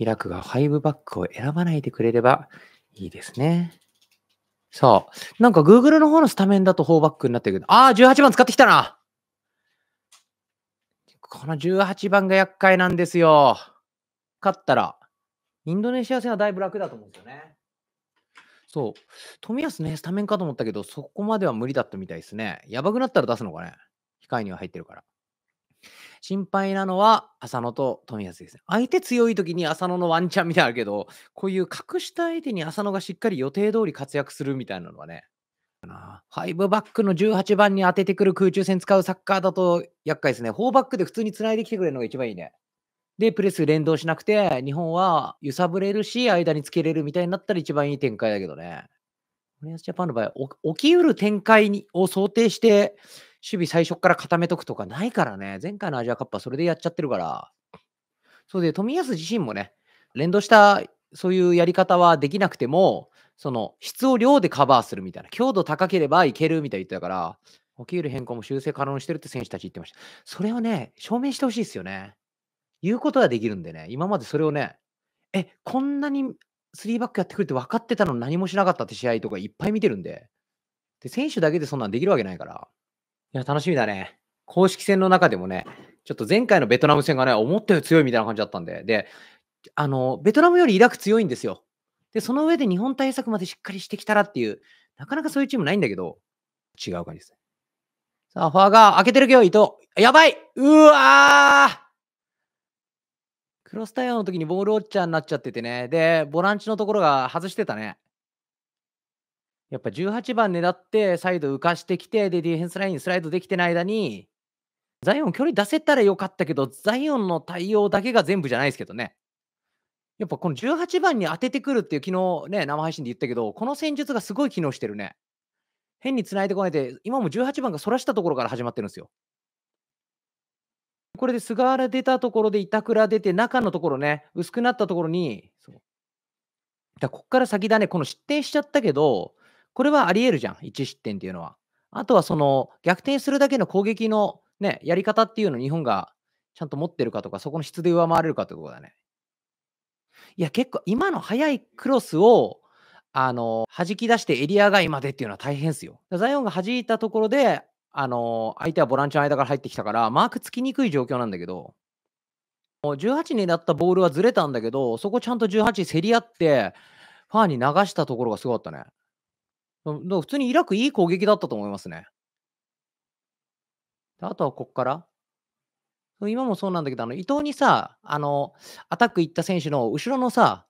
イラクが5バックを選ばないでくれればいいですね。さあ、なんか Google の方のスタメンだと4バックになってるけど、ああ、18番使ってきたなこの18番が厄介なんですよ。勝ったら、インドネシア戦はだいぶ楽だと思うんですよね。そう。冨安ね、スタメンかと思ったけど、そこまでは無理だったみたいですね。やばくなったら出すのかね。控えには入ってるから。心配なのは浅野と富安ですね。相手強い時に浅野のワンチャンみたいなあるけど、こういう隠した相手に浅野がしっかり予定通り活躍するみたいなのはね、5バックの18番に当ててくる空中戦使うサッカーだと厄介ですね。4バックで普通に繋いできてくれるのが一番いいね。で、プレス連動しなくて、日本は揺さぶれるし、間につけれるみたいになったら一番いい展開だけどね。森保ジャパンの場合、起きうる展開を想定して、守備最初から固めとくとかないからね、前回のアジアカップはそれでやっちゃってるから。そうで、冨安自身もね、連動したそういうやり方はできなくても、その質を量でカバーするみたいな、強度高ければいけるみたいな言ってたから、起きる変更も修正可能にしてるって選手たち言ってました。それをね、証明してほしいですよね。言うことはできるんでね、今までそれをね、え、こんなに3バックやってくるって分かってたの何もしなかったって試合とかいっぱい見てるんで、で選手だけでそんなんできるわけないから。いや、楽しみだね。公式戦の中でもね、ちょっと前回のベトナム戦がね、思ったより強いみたいな感じだったんで、で、あの、ベトナムよりイラク強いんですよ。で、その上で日本対策までしっかりしてきたらっていう、なかなかそういうチームないんだけど、違う感じですね。さあ、ファーが開けてるけど、伊藤。やばいうわクロスタイヤの時にボールウォッチャーになっちゃっててね。で、ボランチのところが外してたね。やっぱ18番狙って、サイド浮かしてきて、で、ディフェンスラインスライドできてない間に、ザイオン距離出せたらよかったけど、ザイオンの対応だけが全部じゃないですけどね。やっぱこの18番に当ててくるっていう、昨日ね、生配信で言ったけど、この戦術がすごい機能してるね。変に繋いでこないで、今も18番が反らしたところから始まってるんですよ。これで菅原出たところで板倉出て、中のところね、薄くなったところに、そうだここから先だね、この失点しちゃったけど、これはあり得るじゃん、1失点っていうのは。あとはその逆転するだけの攻撃の、ね、やり方っていうのを日本がちゃんと持ってるかとか、そこの質で上回れるかってことだね。いや、結構今の速いクロスを、あの、弾き出してエリア外までっていうのは大変ですよ。ザイオンが弾いたところで、あの、相手はボランチの間から入ってきたから、マークつきにくい状況なんだけど、もう18になったボールはずれたんだけど、そこちゃんと18競り合って、ファーに流したところがすごかったね。普通にイラクいい攻撃だったと思いますね。あとはこっから。今もそうなんだけど、あの伊藤にさ、あの、アタック行った選手の後ろのさ、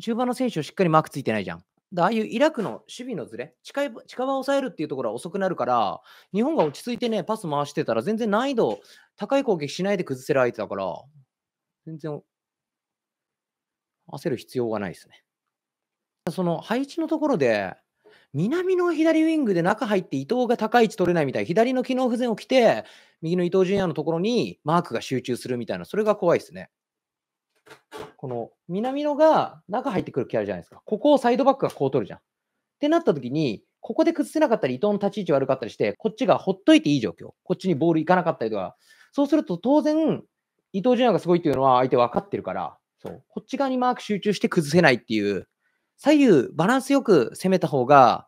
中盤の選手をしっかりマークついてないじゃん。だああいうイラクの守備のずれ、近場を抑えるっていうところは遅くなるから、日本が落ち着いてね、パス回してたら全然難易度高い攻撃しないで崩せる相手だから、全然焦る必要がないですね。その配置のところで、南の左ウィングで中入って伊藤が高い位置取れないみたい左の機能不全を着て、右の伊東純也のところにマークが集中するみたいな、それが怖いですね。この南野が中入ってくる気あるじゃないですか。ここをサイドバックがこう取るじゃん。ってなった時に、ここで崩せなかったり、伊藤の立ち位置悪かったりして、こっちがほっといていい状況。こっちにボールいかなかったりとか。そうすると当然、伊東純也がすごいっていうのは相手分かってるから、そうこっち側にマーク集中して崩せないっていう左右バランスよく攻めた方が、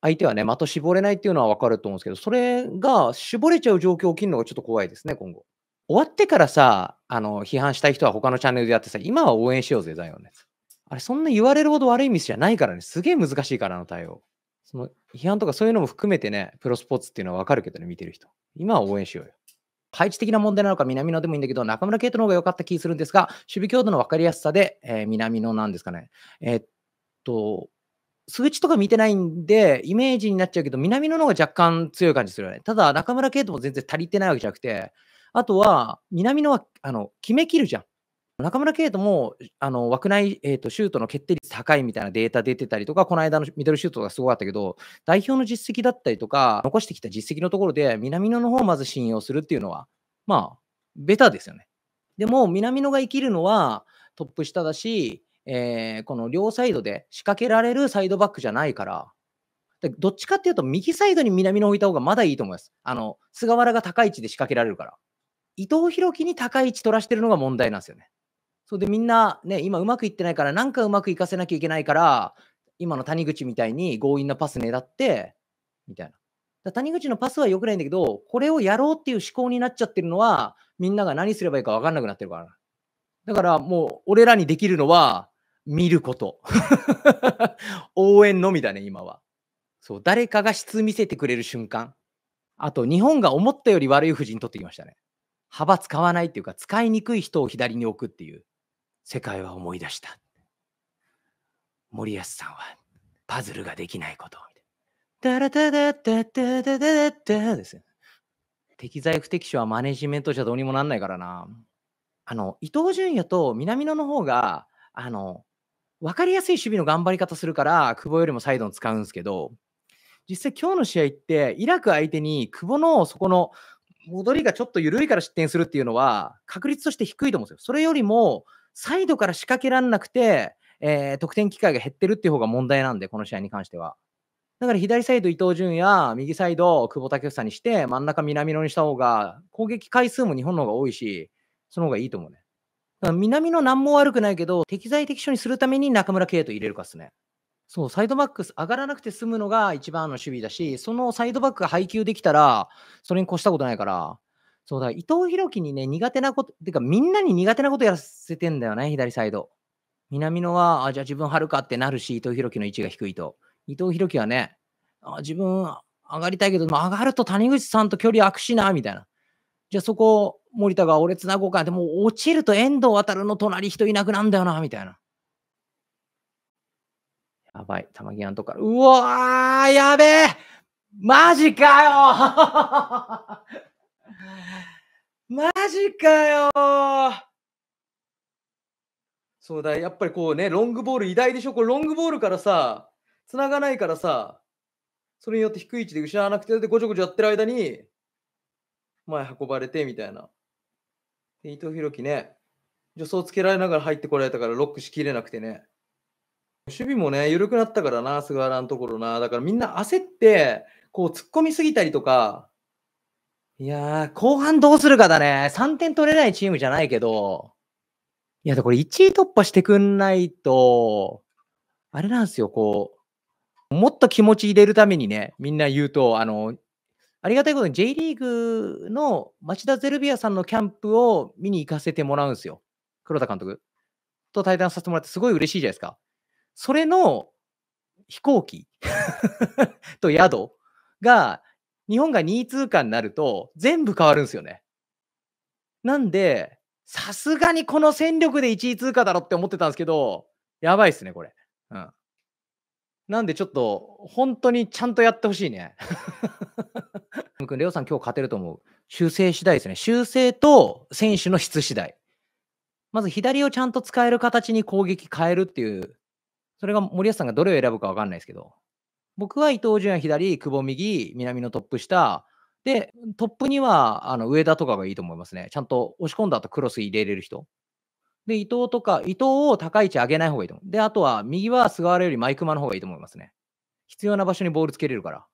相手はね、的絞れないっていうのは分かると思うんですけど、それが絞れちゃう状況起きるのがちょっと怖いですね、今後。終わってからさ、あの、批判したい人は他のチャンネルでやってさ、今は応援しようぜ、ザイオンのやつ。あれ、そんな言われるほど悪いミスじゃないからね、すげえ難しいから、の対応。その批判とかそういうのも含めてね、プロスポーツっていうのは分かるけどね、見てる人。今は応援しようよ。配置的な問題なのか南野でもいいんだけど、中村圭太の方が良かった気するんですが、守備強度の分かりやすさで、えー、南野なんですかね。えー、っと、数値とか見てないんで、イメージになっちゃうけど、南野の方が若干強い感じするよね。ただ、中村敬斗も全然足りてないわけじゃなくて、あとは、南野はあの決めきるじゃん。中村圭太もあの枠内、えーと、シュートの決定率高いみたいなデータ出てたりとか、この間のミドルシュートがすごかったけど、代表の実績だったりとか、残してきた実績のところで、南野の方をまず信用するっていうのは、まあ、ベターですよね。でも、南野が生きるのはトップ下だし、えー、この両サイドで仕掛けられるサイドバックじゃないから、でどっちかっていうと、右サイドに南野置いた方がまだいいと思います。あの、菅原が高い位置で仕掛けられるから。伊藤洋樹に高い位置取らしてるのが問題なんですよね。それでみんな、ね、今うまくいってないから、なんかうまくいかせなきゃいけないから、今の谷口みたいに強引なパス狙って、みたいな。谷口のパスは良くないんだけど、これをやろうっていう思考になっちゃってるのは、みんなが何すればいいか分かんなくなってるから。だからもう、俺らにできるのは、見ること。応援のみだね、今は。そう、誰かが質見せてくれる瞬間。あと、日本が思ったより悪い布陣取ってきましたね。幅使わないっていうか、使いにくい人を左に置くっていう。世界は思い出した。森保さんは、パズルができないこと。ダラダダダダダダダですよ。適材不適所はマネジメントじゃどうにもなんないからな。あの、伊藤淳也と南野の方が、あの、分かりやすい守備の頑張り方するから、久保よりもサイドを使うんですけど、実際今日の試合って、イラク相手に久保のそこの戻りがちょっと緩いから失点するっていうのは、確率として低いと思うんですよ。それよりも、サイドから仕掛けられなくて、えー、得点機会が減ってるっていう方が問題なんで、この試合に関しては。だから左サイド伊東純也、右サイド久保建英にして、真ん中南野にした方が、攻撃回数も日本の方が多いし、その方がいいと思うね。南の何も悪くないけど、適材適所にするために中村敬斗入れるかっすね。そう、サイドバック上がらなくて済むのが一番の守備だし、そのサイドバックが配球できたら、それに越したことないから、そうだ、伊藤洋樹にね、苦手なこと、てかみんなに苦手なことやらせてんだよね、左サイド。南野は、あ、じゃあ自分張るかってなるし、伊藤洋樹の位置が低いと。伊藤洋樹はね、あ自分上がりたいけど、上がると谷口さんと距離悪しな、みたいな。じゃあそこ、森田が俺つなごうか。でも落ちると遠藤航の隣人いなくなんだよな、みたいな。やばい、玉木アンとか。うわー、やべえマジかよ マジかよそうだ、やっぱりこうね、ロングボール偉大でしょこれロングボールからさ、繋がないからさ、それによって低い位置で失わなくて、で、ごちょごちょやってる間に、前運ばれてみたいな。で伊藤洋樹ね、助走つけられながら入ってこられたからロックしきれなくてね。守備もね、緩くなったからな、菅原のところな。だからみんな焦って、こう突っ込みすぎたりとか、いやー、後半どうするかだね。3点取れないチームじゃないけど、いや、これ1位突破してくんないと、あれなんですよ、こう、もっと気持ち入れるためにね、みんな言うと、あの、ありがたいことに J リーグの町田ゼルビアさんのキャンプを見に行かせてもらうんですよ。黒田監督と対談させてもらってすごい嬉しいじゃないですか。それの飛行機 と宿が日本が2位通過になると全部変わるんですよね。なんで、さすがにこの戦力で1位通過だろって思ってたんですけど、やばいっすね、これ。うん。なんでちょっと、本当にちゃんとやってほしいね。くん、レオさん今日勝てると思う。修正次第ですね。修正と選手の質次第。まず左をちゃんと使える形に攻撃変えるっていう、それが森保さんがどれを選ぶか分かんないですけど、僕は伊東純也左、久保右、南のトップ下、で、トップにはあの上田とかがいいと思いますね。ちゃんと押し込んだ後クロス入れれる人。で、伊藤とか、伊藤を高い位置上げない方がいいと思う。で、あとは、右は菅原よりマイクマの方がいいと思いますね。必要な場所にボールつけれるから。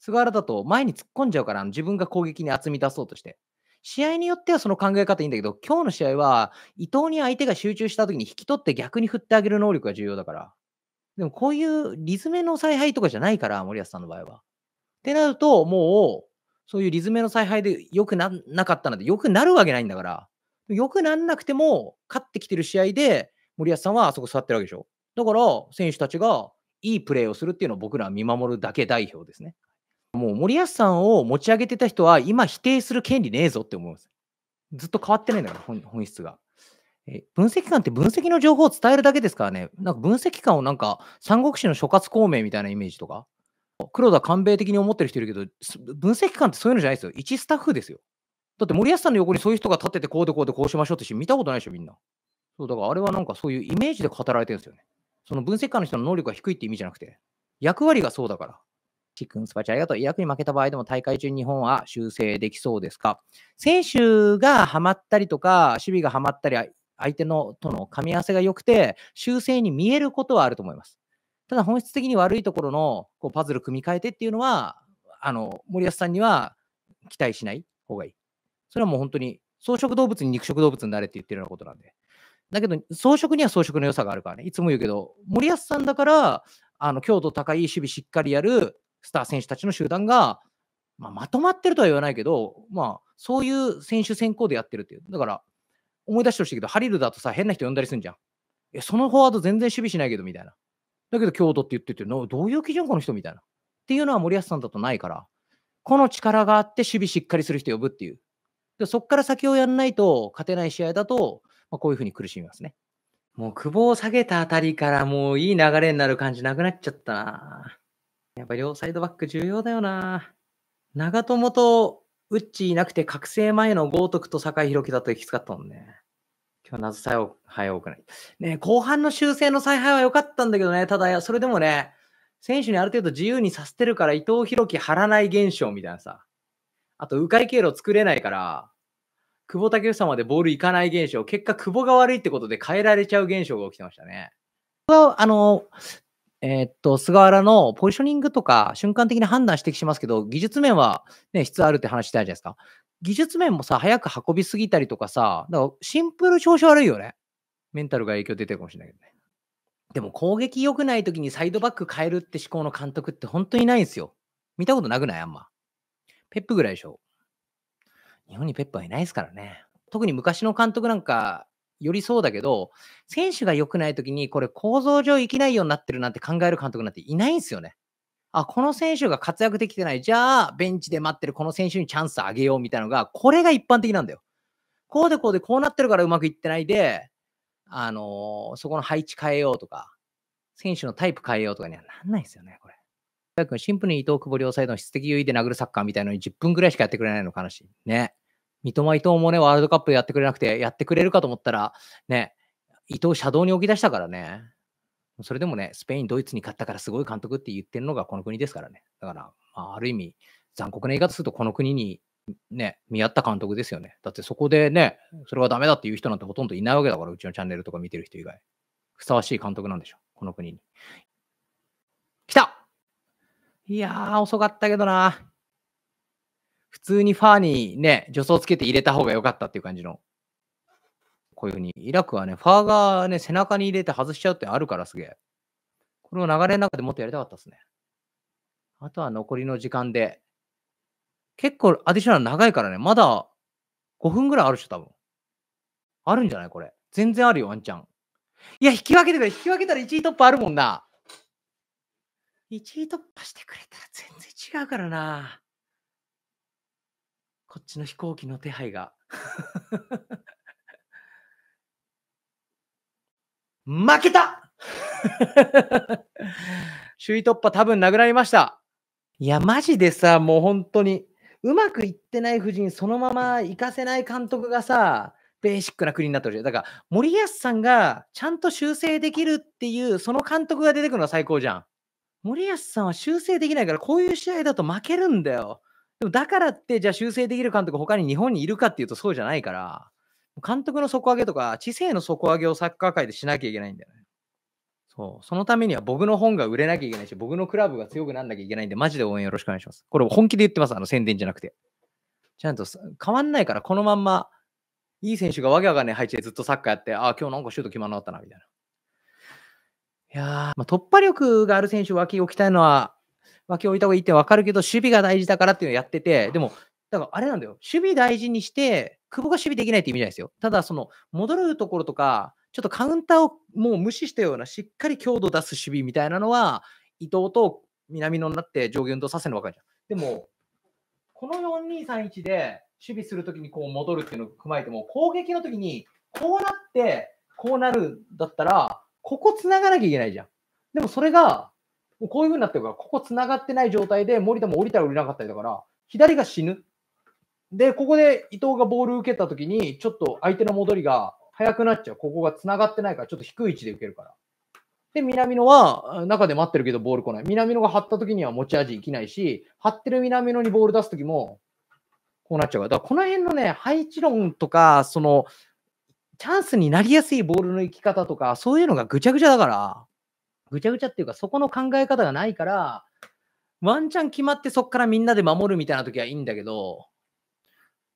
菅原だと前に突っ込んじゃうから、自分が攻撃に厚み出そうとして。試合によってはその考え方いいんだけど、今日の試合は伊藤に相手が集中した時に引き取って逆に振ってあげる能力が重要だから。でもこういうリズムの采配とかじゃないから、森保さんの場合は。ってなると、もう、そういうリズムの采配で良くななかったので、良くなるわけないんだから、よくなんなくても、勝ってきてる試合で、森保さんはあそこ座ってるわけでしょ。だから、選手たちがいいプレーをするっていうのを僕らは見守るだけ代表ですね。もう森保さんを持ち上げてた人は、今否定する権利ねえぞって思います。ずっと変わってないんだから、本質が。分析官って分析の情報を伝えるだけですからね、なんか分析官をなんか、三国志の諸葛孔明みたいなイメージとか、黒田官兵的に思ってる人いるけど、分析官ってそういうのじゃないですよ。一スタッフですよ。だって森保さんの横にそういう人が立ってて、こうでこうでこうしましょうってし、見たことないでしょ、みんな。そう、だからあれはなんかそういうイメージで語られてるんですよね。その分析官の人の能力が低いって意味じゃなくて、役割がそうだから。ちくん、スパチャありがとう。役に負けた場合でも大会中に日本は修正できそうですか選手がハマったりとか、守備がハマったり、相手のとの噛み合わせが良くて、修正に見えることはあると思います。ただ本質的に悪いところのこうパズル組み替えてっていうのは、あの森保さんには期待しない方がいい。それはもう本当に草食動物に肉食動物になれって言ってるようなことなんで。だけど、草食には草食の良さがあるからね。いつも言うけど、森保さんだから、あの強度高い守備しっかりやるスター選手たちの集団が、まあ、まとまってるとは言わないけど、まあ、そういう選手選考でやってるっていう。だから、思い出してほしいけど、ハリルだとさ、変な人呼んだりすんじゃん。え、そのフォワード全然守備しないけど、みたいな。だけど、強度って言ってて、どういう基準この人みたいな。っていうのは森保さんだとないから、この力があって守備しっかりする人呼ぶっていう。でそこから先をやらないと勝てない試合だと、まあ、こういうふうに苦しみますね。もう久保を下げたあたりからもういい流れになる感じなくなっちゃったな。やっぱ両サイドバック重要だよな。長友とウッチいなくて覚醒前の豪徳と酒井宏樹だときつかったもんね。今日謎采配多くない。ね後半の修正の采配は良かったんだけどね。ただ、それでもね、選手にある程度自由にさせてるから伊藤宏樹張らない現象みたいなさ。あと、迂回経路作れないから、久保建英までボール行かない現象、結果、久保が悪いってことで変えられちゃう現象が起きてましたね。あの、えー、っと、菅原のポジショニングとか瞬間的に判断指摘しますけど、技術面はね、質あるって話したじゃないですか。技術面もさ、早く運びすぎたりとかさ、だからシンプル調子悪いよね。メンタルが影響出てるかもしれないけどね。でも攻撃良くない時にサイドバック変えるって思考の監督って本当にないんですよ。見たことなくないあんま。ペップぐらいでしょ。日本にペップはいないですからね。特に昔の監督なんか、よりそうだけど、選手が良くないときに、これ構造上いきないようになってるなんて考える監督なんていないんですよね。あ、この選手が活躍できてない。じゃあ、ベンチで待ってるこの選手にチャンスあげようみたいなのが、これが一般的なんだよ。こうでこうでこうなってるからうまくいってないで、あのー、そこの配置変えようとか、選手のタイプ変えようとかにはなんないですよね、これ。早くシンプルに伊藤久保両サイドの質的優位で殴るサッカーみたいなのに10分ぐらいしかやってくれないのかなし。ね。三笘伊藤もね、ワールドカップやってくれなくて、やってくれるかと思ったら、ね、伊藤車道に置き出したからね。それでもね、スペイン、ドイツに勝ったからすごい監督って言ってるのがこの国ですからね。だから、まあ、ある意味、残酷な言い方すると、この国にね、見合った監督ですよね。だってそこでね、それはダメだっていう人なんてほとんどいないわけだから、うちのチャンネルとか見てる人以外。ふさわしい監督なんでしょ、この国に。いやー、遅かったけどな。普通にファーにね、助走つけて入れた方が良かったっていう感じの。こういうふうに、イラクはね、ファーがね、背中に入れて外しちゃうってあるからすげえ。この流れの中でもっとやりたかったですね。あとは残りの時間で。結構アディショナル長いからね、まだ5分ぐらいあるでしょ、多分。あるんじゃないこれ。全然あるよ、ワンチャン。いや、引き分けてくれ。引き分けたら1位突破あるもんな。1位突破してくれたら全然違うからな。こっちの飛行機の手配が。負けた 首位突破多分殴られました。いや、マジでさ、もう本当に、うまくいってない夫人、そのまま行かせない監督がさ、ベーシックな国になってるじゃん。だから、森保さんがちゃんと修正できるっていう、その監督が出てくるのは最高じゃん。森保さんは修正できないから、こういう試合だと負けるんだよ。でもだからって、じゃあ修正できる監督、他に日本にいるかっていうとそうじゃないから、監督の底上げとか、知性の底上げをサッカー界でしなきゃいけないんだよね。そう。そのためには僕の本が売れなきゃいけないし、僕のクラブが強くなんなきゃいけないんで、マジで応援よろしくお願いします。これ本気で言ってます。あの宣伝じゃなくて。ちゃんと変わんないから、このまんま、いい選手がわけわかんない配置でずっとサッカーやって、ああ、今日なんかシュート決まんなかったな、みたいな。いやまあ、突破力がある選手、脇置きたいのは、脇置いた方がいいって分かるけど、守備が大事だからっていうのをやってて、でも、だからあれなんだよ、守備大事にして、久保が守備できないって意味じゃないですよ。ただ、その、戻るところとか、ちょっとカウンターをもう無視したような、しっかり強度を出す守備みたいなのは、伊藤と南野になって上下運動させるの分かるじゃん。でも、この4231で守備するときにこう戻るっていうのを踏まえても、攻撃のときに、こうなって、こうなるだったら、ここ繋がなきゃいけないじゃん。でもそれが、もうこういう風になってるから、ここ繋がってない状態で森田も降りたら降りなかったりだから、左が死ぬ。で、ここで伊藤がボール受けた時に、ちょっと相手の戻りが速くなっちゃう。ここが繋がってないから、ちょっと低い位置で受けるから。で、南野は中で待ってるけどボール来ない。南野が張った時には持ち味いきないし、張ってる南野にボール出す時も、こうなっちゃうから。だからこの辺のね、配置論とか、その、チャンスになりやすいボールの行き方とか、そういうのがぐちゃぐちゃだから、ぐちゃぐちゃっていうか、そこの考え方がないから、ワンチャン決まってそこからみんなで守るみたいな時はいいんだけど、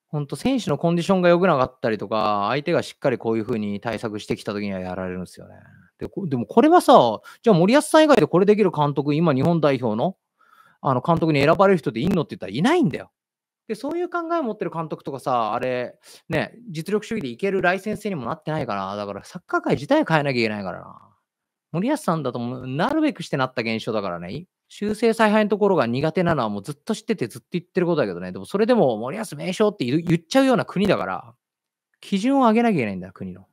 本当選手のコンディションが良くなかったりとか、相手がしっかりこういうふうに対策してきた時にはやられるんですよね。ででもこれはさ、じゃあ森保さん以外でこれできる監督、今日本代表のあの監督に選ばれる人っていんのって言ったらいないんだよ。で、そういう考えを持ってる監督とかさ、あれ、ね、実力主義でいけるライセンスにもなってないから、だからサッカー界自体変えなきゃいけないからな。森保さんだともなるべくしてなった現象だからね、修正采配のところが苦手なのはもうずっと知っててずっと言ってることだけどね、でもそれでも森保名称って言っちゃうような国だから、基準を上げなきゃいけないんだ、国の。